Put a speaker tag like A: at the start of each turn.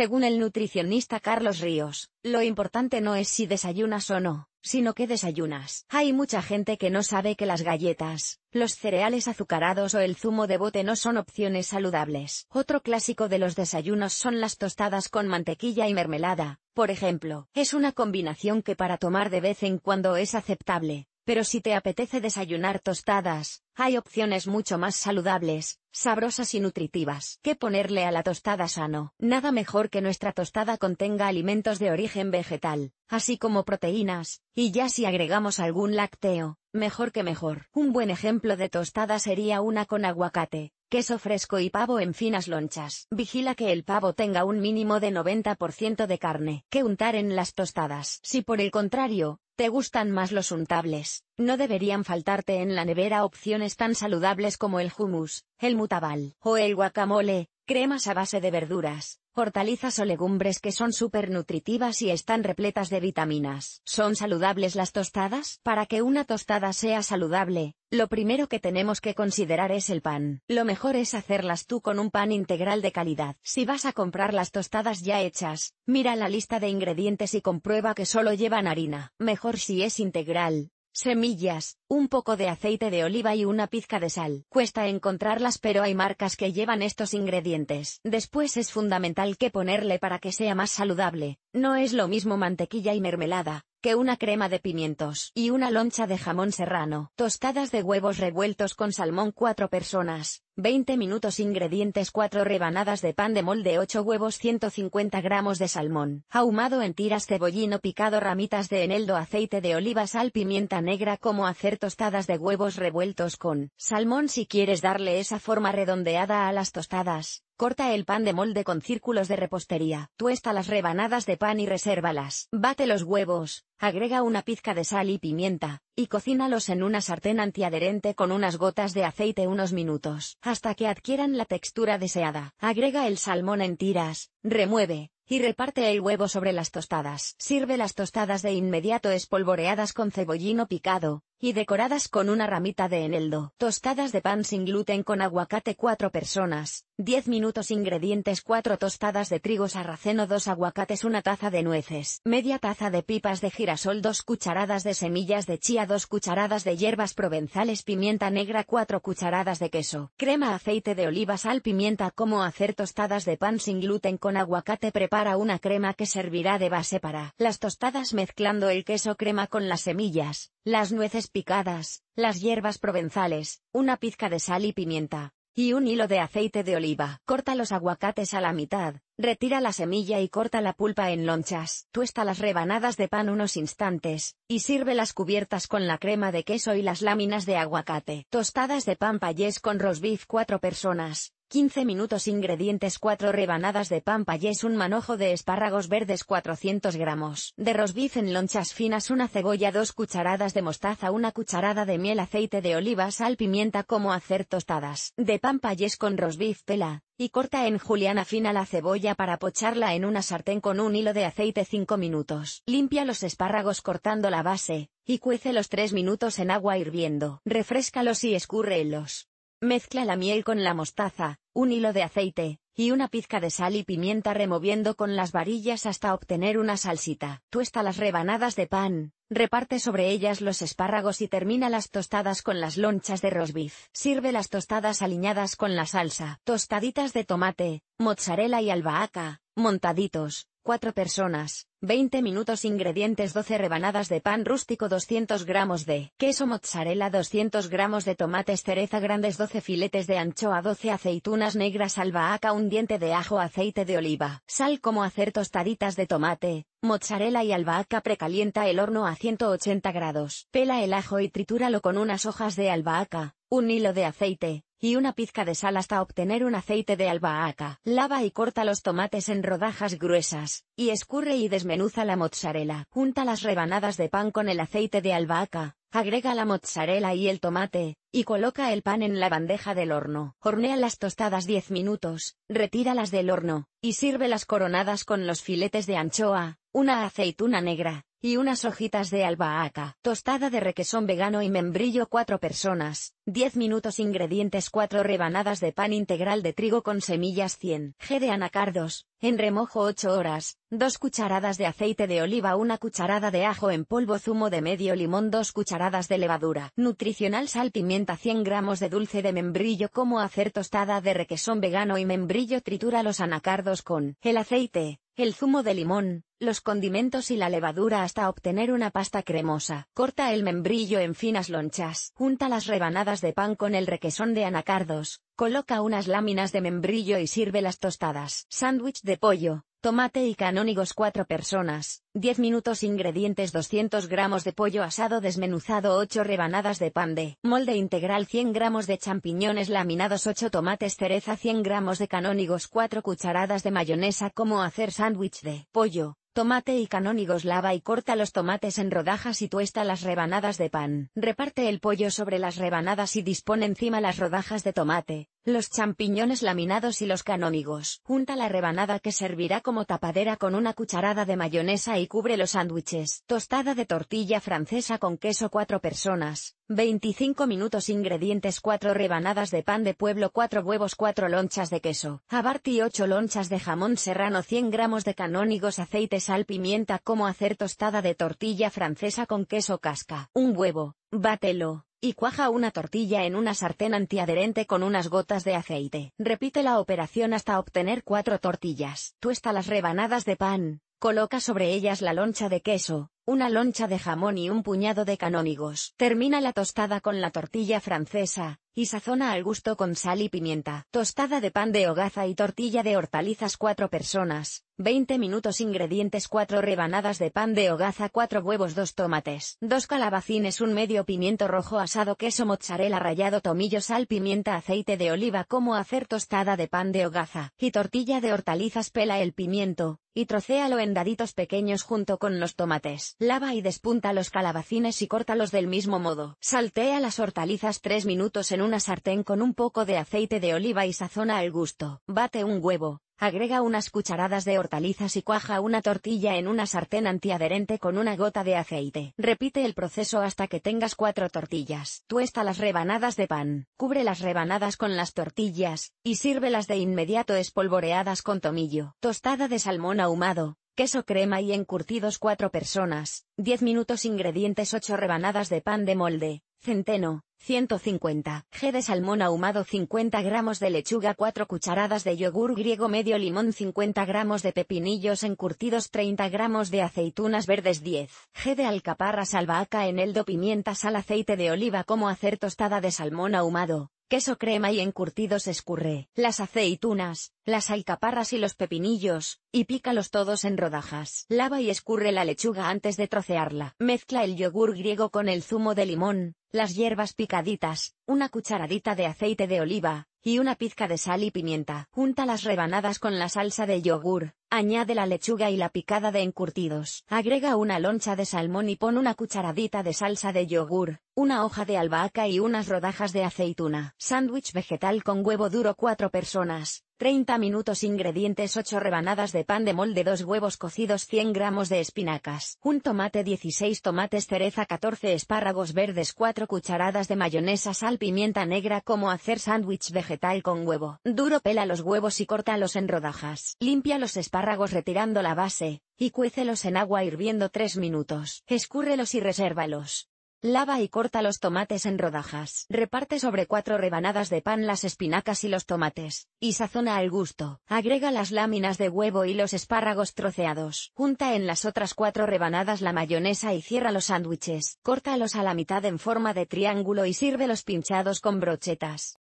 A: Según el nutricionista Carlos Ríos, lo importante no es si desayunas o no, sino que desayunas. Hay mucha gente que no sabe que las galletas, los cereales azucarados o el zumo de bote no son opciones saludables. Otro clásico de los desayunos son las tostadas con mantequilla y mermelada, por ejemplo. Es una combinación que para tomar de vez en cuando es aceptable, pero si te apetece desayunar tostadas, hay opciones mucho más saludables, sabrosas y nutritivas que ponerle a la tostada sano. Nada mejor que nuestra tostada contenga alimentos de origen vegetal, así como proteínas, y ya si agregamos algún lácteo, mejor que mejor. Un buen ejemplo de tostada sería una con aguacate, queso fresco y pavo en finas lonchas. Vigila que el pavo tenga un mínimo de 90% de carne que untar en las tostadas. Si por el contrario, ¿Te gustan más los untables? No deberían faltarte en la nevera opciones tan saludables como el hummus, el mutabal o el guacamole, cremas a base de verduras, hortalizas o legumbres que son súper nutritivas y están repletas de vitaminas. ¿Son saludables las tostadas? Para que una tostada sea saludable, lo primero que tenemos que considerar es el pan. Lo mejor es hacerlas tú con un pan integral de calidad. Si vas a comprar las tostadas ya hechas, mira la lista de ingredientes y comprueba que solo llevan harina. Mejor si es integral, Semillas, un poco de aceite de oliva y una pizca de sal. Cuesta encontrarlas pero hay marcas que llevan estos ingredientes. Después es fundamental que ponerle para que sea más saludable. No es lo mismo mantequilla y mermelada, que una crema de pimientos y una loncha de jamón serrano. Tostadas de huevos revueltos con salmón cuatro personas. 20 minutos Ingredientes 4 rebanadas de pan de molde 8 huevos 150 gramos de salmón, ahumado en tiras cebollino picado ramitas de eneldo aceite de oliva sal pimienta negra como hacer tostadas de huevos revueltos con salmón si quieres darle esa forma redondeada a las tostadas, Corta el pan de molde con círculos de repostería, tuesta las rebanadas de pan y resérvalas. Bate los huevos, agrega una pizca de sal y pimienta, y cocínalos en una sartén antiadherente con unas gotas de aceite unos minutos, hasta que adquieran la textura deseada. Agrega el salmón en tiras, remueve, y reparte el huevo sobre las tostadas. Sirve las tostadas de inmediato espolvoreadas con cebollino picado, y decoradas con una ramita de eneldo. Tostadas de pan sin gluten con aguacate 4 personas, 10 minutos Ingredientes 4 tostadas de trigo sarraceno 2 aguacates 1 taza de nueces media taza de pipas de girasol 2 cucharadas de semillas de chía 2 cucharadas de hierbas provenzales pimienta negra 4 cucharadas de queso crema aceite de oliva sal pimienta Cómo hacer tostadas de pan sin gluten con aguacate Prepara una crema que servirá de base para las tostadas mezclando el queso crema con las semillas, las nueces picadas, las hierbas provenzales, una pizca de sal y pimienta y un hilo de aceite de oliva. Corta los aguacates a la mitad, retira la semilla y corta la pulpa en lonchas. Tuesta las rebanadas de pan unos instantes, y sirve las cubiertas con la crema de queso y las láminas de aguacate. Tostadas de pan payés con rosbif cuatro personas, 15 minutos Ingredientes 4 rebanadas de pan payés Un manojo de espárragos verdes 400 gramos De rosbif en lonchas finas Una cebolla 2 cucharadas de mostaza Una cucharada de miel Aceite de oliva Sal pimienta Como hacer tostadas De pan payés con rosbif Pela y corta en juliana fina la cebolla para pocharla en una sartén con un hilo de aceite 5 minutos. Limpia los espárragos cortando la base, y cuece los 3 minutos en agua hirviendo. refrescalos y escúrrelos. Mezcla la miel con la mostaza, un hilo de aceite, y una pizca de sal y pimienta removiendo con las varillas hasta obtener una salsita. Tuesta las rebanadas de pan, reparte sobre ellas los espárragos y termina las tostadas con las lonchas de beef. Sirve las tostadas aliñadas con la salsa. Tostaditas de tomate, mozzarella y albahaca, montaditos, 4 personas, 20 minutos Ingredientes 12 rebanadas de pan rústico 200 gramos de queso mozzarella 200 gramos de tomates cereza grandes 12 filetes de anchoa 12 aceitunas negras albahaca un diente de ajo aceite de oliva sal como hacer tostaditas de tomate, mozzarella y albahaca precalienta el horno a 180 grados pela el ajo y tritúralo con unas hojas de albahaca, un hilo de aceite, y una pizca de sal hasta obtener un aceite de albahaca. Lava y corta los tomates en rodajas gruesas, y escurre y desmenuza la mozzarella. Junta las rebanadas de pan con el aceite de albahaca, agrega la mozzarella y el tomate, y coloca el pan en la bandeja del horno. Hornea las tostadas 10 minutos, retíralas del horno, y sírvelas coronadas con los filetes de anchoa, una aceituna negra, y unas hojitas de albahaca, tostada de requesón vegano y membrillo 4 personas, 10 minutos ingredientes 4 rebanadas de pan integral de trigo con semillas 100 g de anacardos, en remojo 8 horas, 2 cucharadas de aceite de oliva, 1 cucharada de ajo en polvo, zumo de medio limón, 2 cucharadas de levadura, nutricional sal, pimienta 100 gramos de dulce de membrillo, cómo hacer tostada de requesón vegano y membrillo, tritura los anacardos con el aceite, el zumo de limón, los condimentos y la levadura hasta obtener una pasta cremosa. Corta el membrillo en finas lonchas. Junta las rebanadas de pan con el requesón de anacardos. Coloca unas láminas de membrillo y sirve las tostadas. Sándwich de pollo. Tomate y canónigos 4 personas, 10 minutos Ingredientes 200 gramos de pollo asado desmenuzado 8 rebanadas de pan de molde integral 100 gramos de champiñones laminados 8 tomates cereza 100 gramos de canónigos 4 cucharadas de mayonesa Cómo hacer sándwich de pollo, tomate y canónigos lava y corta los tomates en rodajas y tuesta las rebanadas de pan. Reparte el pollo sobre las rebanadas y dispone encima las rodajas de tomate, los champiñones laminados y los canónigos. Junta la rebanada que servirá como tapadera con una cucharada de mayonesa y cubre los sándwiches. Tostada de tortilla francesa con queso 4 personas. 25 minutos ingredientes 4 rebanadas de pan de pueblo 4 huevos 4 lonchas de queso. Abarti 8 lonchas de jamón serrano 100 gramos de canónigos aceite sal pimienta. Cómo hacer tostada de tortilla francesa con queso casca. Un huevo. Bátelo y cuaja una tortilla en una sartén antiadherente con unas gotas de aceite. Repite la operación hasta obtener cuatro tortillas. Tuesta las rebanadas de pan, coloca sobre ellas la loncha de queso, una loncha de jamón y un puñado de canónigos. Termina la tostada con la tortilla francesa, y sazona al gusto con sal y pimienta. Tostada de pan de hogaza y tortilla de hortalizas 4 personas, 20 minutos ingredientes 4 rebanadas de pan de hogaza 4 huevos 2 tomates 2 calabacines un medio pimiento rojo asado queso mozzarella rallado tomillo sal pimienta aceite de oliva cómo hacer tostada de pan de hogaza y tortilla de hortalizas pela el pimiento y trocéalo en daditos pequeños junto con los tomates Lava y despunta los calabacines y córtalos del mismo modo. Saltea las hortalizas 3 minutos en una sartén con un poco de aceite de oliva y sazona al gusto. Bate un huevo, agrega unas cucharadas de hortalizas y cuaja una tortilla en una sartén antiadherente con una gota de aceite. Repite el proceso hasta que tengas cuatro tortillas. Tuesta las rebanadas de pan, cubre las rebanadas con las tortillas, y sírvelas de inmediato espolvoreadas con tomillo. Tostada de salmón ahumado, queso crema y encurtidos 4 personas, 10 minutos ingredientes 8 rebanadas de pan de molde, centeno, 150 g de salmón ahumado 50 gramos de lechuga 4 cucharadas de yogur griego medio limón 50 gramos de pepinillos encurtidos 30 gramos de aceitunas verdes 10 g de alcaparras albahaca eneldo pimienta sal aceite de oliva como hacer tostada de salmón ahumado queso crema y encurtidos escurre, las aceitunas, las alcaparras y los pepinillos, y pícalos todos en rodajas. Lava y escurre la lechuga antes de trocearla. Mezcla el yogur griego con el zumo de limón, las hierbas picaditas, una cucharadita de aceite de oliva, y una pizca de sal y pimienta. Junta las rebanadas con la salsa de yogur, añade la lechuga y la picada de encurtidos. Agrega una loncha de salmón y pon una cucharadita de salsa de yogur, una hoja de albahaca y unas rodajas de aceituna. Sándwich vegetal con huevo duro 4 personas. 30 minutos Ingredientes 8 rebanadas de pan de molde 2 huevos cocidos 100 gramos de espinacas un tomate 16 tomates cereza 14 espárragos verdes 4 cucharadas de mayonesa sal pimienta negra como hacer sándwich vegetal con huevo Duro pela los huevos y córtalos en rodajas Limpia los espárragos retirando la base, y cuécelos en agua hirviendo 3 minutos. Escúrrelos y resérvalos. Lava y corta los tomates en rodajas. Reparte sobre cuatro rebanadas de pan las espinacas y los tomates, y sazona al gusto. Agrega las láminas de huevo y los espárragos troceados. Junta en las otras cuatro rebanadas la mayonesa y cierra los sándwiches. Córtalos a la mitad en forma de triángulo y sirve los pinchados con brochetas.